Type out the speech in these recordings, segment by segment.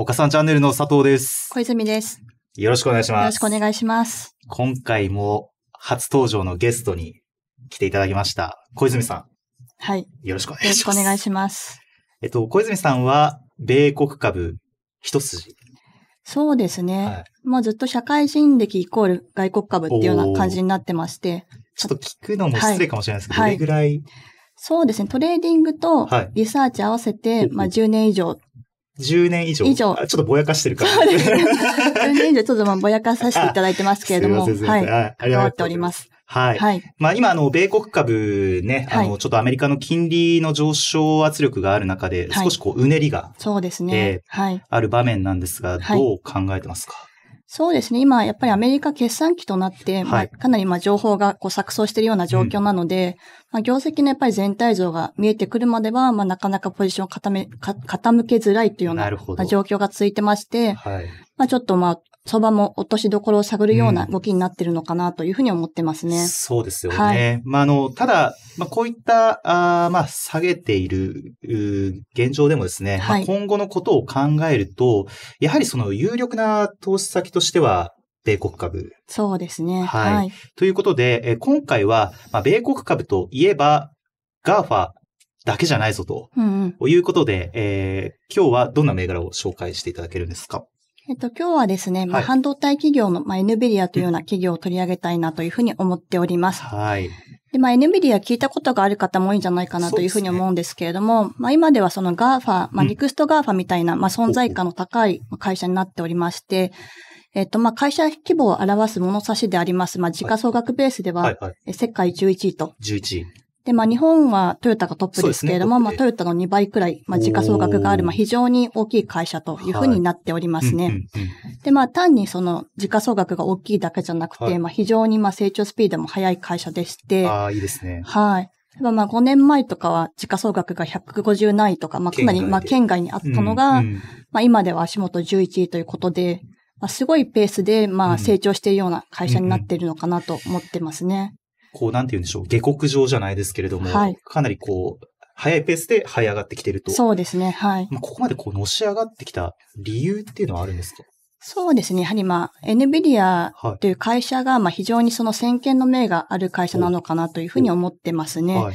岡さんチャンネルの佐藤です。小泉です。よろしくお願いします。よろしくお願いします。今回も初登場のゲストに来ていただきました。小泉さん。はい。よろしくお願いします。よろしくお願いします。えっと、小泉さんは、米国株一筋。そうですね。はい、まあずっと社会人歴イコール外国株っていうような感じになってまして。ちょっと聞くのも失礼かもしれないですけど、はい、どれぐらい、はいそうですね。トレーディングとリサーチ合わせて、はい、まあ10年以上10年以上。以上。ちょっとぼやかしてるから。そうです10年以上ちょっとまあぼやかさせていただいてますけれども。はい。ありがとうございます。ます。はい。はい。まあ今、あの、米国株ね、あの、ちょっとアメリカの金利の上昇圧力がある中で、少しこう、うねりが、そうですね。はい。ある場面なんですが、どう考えてますかそうですね。今、やっぱりアメリカ決算期となって、まあ、かなりま情報がこう錯綜しているような状況なので、うん、まあ、業績のやっぱり全体像が見えてくるまでは、まあ、なかなかポジションを傾けづらいというような状況が続いてまして、はい、まあ、ちょっとまあ、相場も落としどころを探るような動きになってるのかなというふうに思ってますね。うん、そうですよね。はい、まあ、あの、ただ、まあ、こういった、あまあ、下げている、現状でもですね、はい、まあ、今後のことを考えると、やはりその有力な投資先としては、米国株。そうですね。はい。はい、ということで、え今回は、まあ、米国株といえば、ガーファだけじゃないぞと、うんうん、いうことで、えー、今日はどんな銘柄を紹介していただけるんですかえっと、今日はですね、まあ、半導体企業の、まあ、NVIDIA というような企業を取り上げたいなというふうに思っております。はい。で、まあ、NVIDIA 聞いたことがある方も多いんじゃないかなというふうに思うんですけれども、ね、まあ、今ではその GAFA、まあ、リクスト GAFA みたいな、まあ、存在感の高い会社になっておりまして、えっと、まあ、会社規模を表す物差しであります、まあ、時価総額ベースでは、世界11位と。11位。で、まあ、日本はトヨタがトップですけれども、ね、まあ、トヨタの2倍くらい、まあ、時価総額がある、まあ、非常に大きい会社というふうになっておりますね。で、まあ、単にその時価総額が大きいだけじゃなくて、はい、まあ、非常にまあ、成長スピードも速い会社でして。ああ、いいですね。はい。まあ5年前とかは時価総額が150ないとか、まあかなりまあ県外にあったのが、うんうん、まあ今では足元11位ということで、まあ、すごいペースでまあ成長しているような会社になっているのかなと思ってますね。こう、なんて言うんでしょう、下克上じゃないですけれども、はい、かなりこう、早いペースで這い上がってきてると。そうですね、はい。まあ、ここまでこう、のし上がってきた理由っていうのはあるんですかそうですね。やはりまあ、NVIDIA という会社が、まあ非常にその先見の明がある会社なのかなというふうに思ってますね。はいはい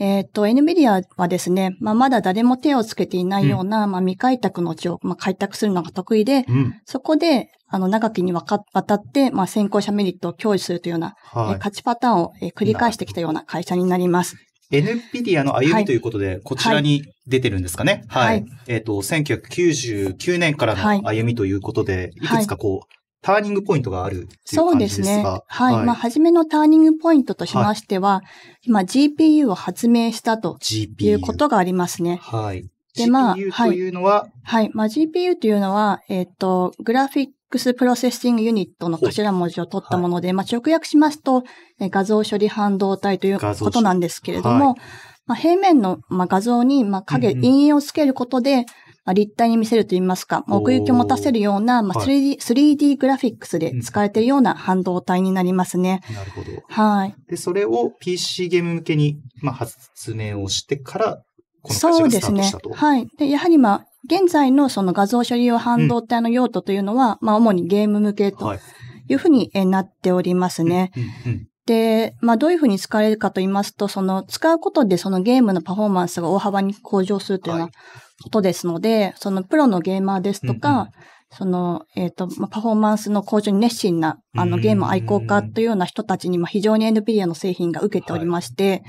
えっ、と、NVIDIA はですね、まあ、まだ誰も手をつけていないような、うん、まあ、未開拓の地を、まあ、開拓するのが得意で、うん、そこで、あの、長きにわたって、まあ、先行者メリットを享受するというような、はい、勝ちパターンを、え繰り返してきたような会社になります。NVIDIA の歩みということで、こちらに出てるんですかね。はい。はいはい、えっ、ー、と、1999年からの歩みということで、いくつかこう、ターニングポイントがあるっていう感じですかそうですね。はい。はい、まあ、初めのターニングポイントとしましては、はい、今 GPU を発明したということがありますね。はい。で、まあ、GPU というのは、はい、はい、まあ、GPU というのは、えっ、ー、と、グラフィックスプロセッシングユニットの頭文字を取ったもので、はい、まあ、直訳しますと、え画像処理半導体ということなんですけれども、はい、まあ、平面の、まあ、画像に、まあ、影、陰影をつけることで、うんうんまあ、立体に見せるといいますか、奥行きを持たせるような、まあ 3D、3D グラフィックスで使えているような半導体になりますね。うん、なるほど。はい。で、それを PC ゲーム向けに、まあ、発明をしてから、この会社がスタートしたと。そうですね。はい。で、やはりまあ、現在のその画像処理用半導体の用途というのは、うん、まあ、主にゲーム向けというふうになっておりますね。うんうんで、まあどういうふうに使われるかと言いますと、その使うことでそのゲームのパフォーマンスが大幅に向上するというようなことですので、はい、そのプロのゲーマーですとか、うんうん、その、えっ、ー、と、まあ、パフォーマンスの向上に熱心な、あの、ゲーム愛好家というような人たちに、まあ、非常に NVIDIA の製品が受けておりまして、はい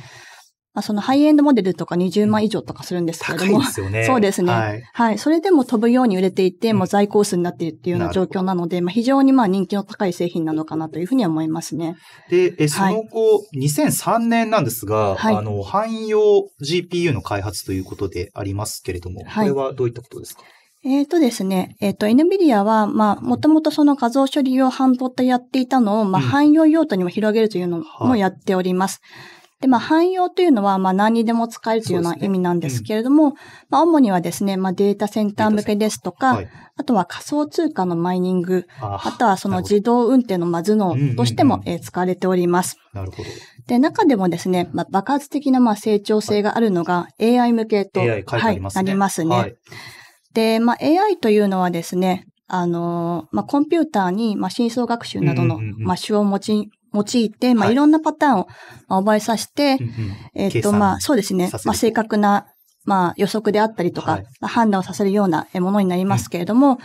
まあ、そのハイエンドモデルとか20万以上とかするんですけれども。ですよね。そうですね、はい。はい。それでも飛ぶように売れていて、もう在庫数になっているっていうような状況なので、まあ、非常にまあ人気の高い製品なのかなというふうに思いますね。で、えその後、はい、2003年なんですが、はい、あの、汎用 GPU の開発ということでありますけれども、これはどういったことですか、えっ、ー、とですね、えっ、ー、と、NVIDIA は、まあ、もともとその画像処理用半導体やっていたのを、まあ、汎用用途にも広げるというのもやっております。うんで、まあ、汎用というのは、まあ、何にでも使えるというような意味なんですけれども、ねうん、まあ、主にはですね、まあ、データセンター向けですとか、はい、あとは仮想通貨のマイニング、あとはその自動運転の、まあ、頭脳としても、え使われております。なるほど。で、中でもですね、まあ、爆発的なまあ成長性があるのが AI 向けと、はい、はい、なりますね。はい、で、まあ、AI というのはですね、あのまあ、コンピューターに、まあ、深層学習などの、まあ、手を用い用いて、まあ、いろんなパターンを、覚えさせて、えっ、と、まあ、そうですね。まあ、正確な、まあ、予測であったりとか、はい、判断をさせるようなものになりますけれども、うん、や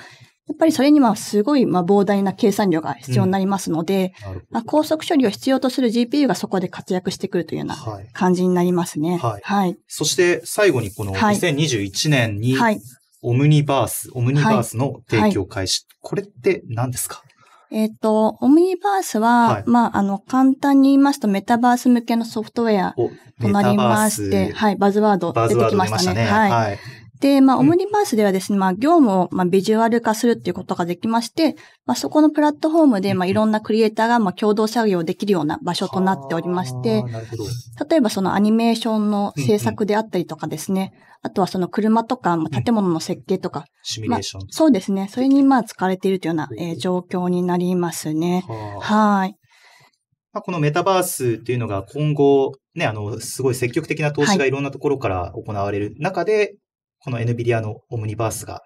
っぱりそれにはすごい、まあ、膨大な計算量が必要になりますので、うん、まあ、高速処理を必要とする GPU がそこで活躍してくるというような感じになりますね。はい。はい、そして、最後にこの2021年に、オムニバース、オムニバースの提供開始。これって何ですかえっ、ー、と、オムニバースは、はい、まあ、あの、簡単に言いますと、メタバース向けのソフトウェアとなりまして、はい、バズワード出てきましたね。たねはい、はい、で、まあ、オムニバースではですね、まあ、業務を、まあ、ビジュアル化するっていうことができまして、まあ、そこのプラットフォームで、まあ、いろんなクリエイターが、まあ、共同作業できるような場所となっておりまして、例えばそのアニメーションの制作であったりとかですね、うんうん、あとはその車とか、まあ、建物の設計とか、うん、シミュレーション、まあ、そうですね。それに、まあ、使われているというような、えー、状況になりますね。はい。まあ、このメタバースっていうのが今後、ね、あの、すごい積極的な投資がいろんなところから行われる中で、この NVIDIA のオムニバースが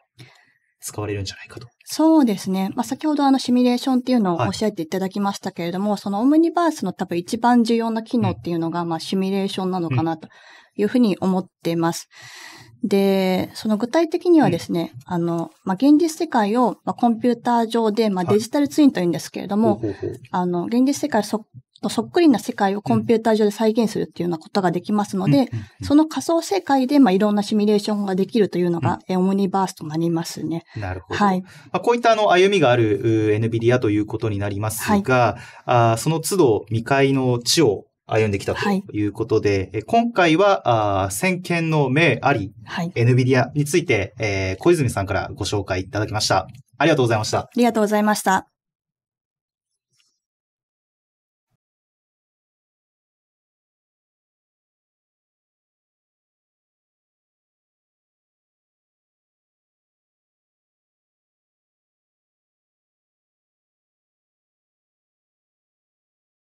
使われるんじゃないかと。そうですね。まあ、先ほどあのシミュレーションっていうのを教えていただきましたけれども、はい、そのオムニバースの多分一番重要な機能っていうのが、まあ、シミュレーションなのかなというふうに思っています。うん、で、その具体的にはですね、うん、あの、まあ、現実世界を、まあ、コンピューター上で、まあ、デジタルツインというんですけれども、はい、あの、現実世界そとそっくりな世界をコンピューター上で再現するっていうようなことができますので、その仮想世界で、まあ、いろんなシミュレーションができるというのが、うん、オムニバースとなりますね。なるほど。はい。まあ、こういったあの歩みがある NVIDIA ということになりますが、はい、あその都度未開の地を歩んできたということで、はい、今回は、あ先見の銘あり、はい、NVIDIA について、えー、小泉さんからご紹介いただきました。ありがとうございました。ありがとうございました。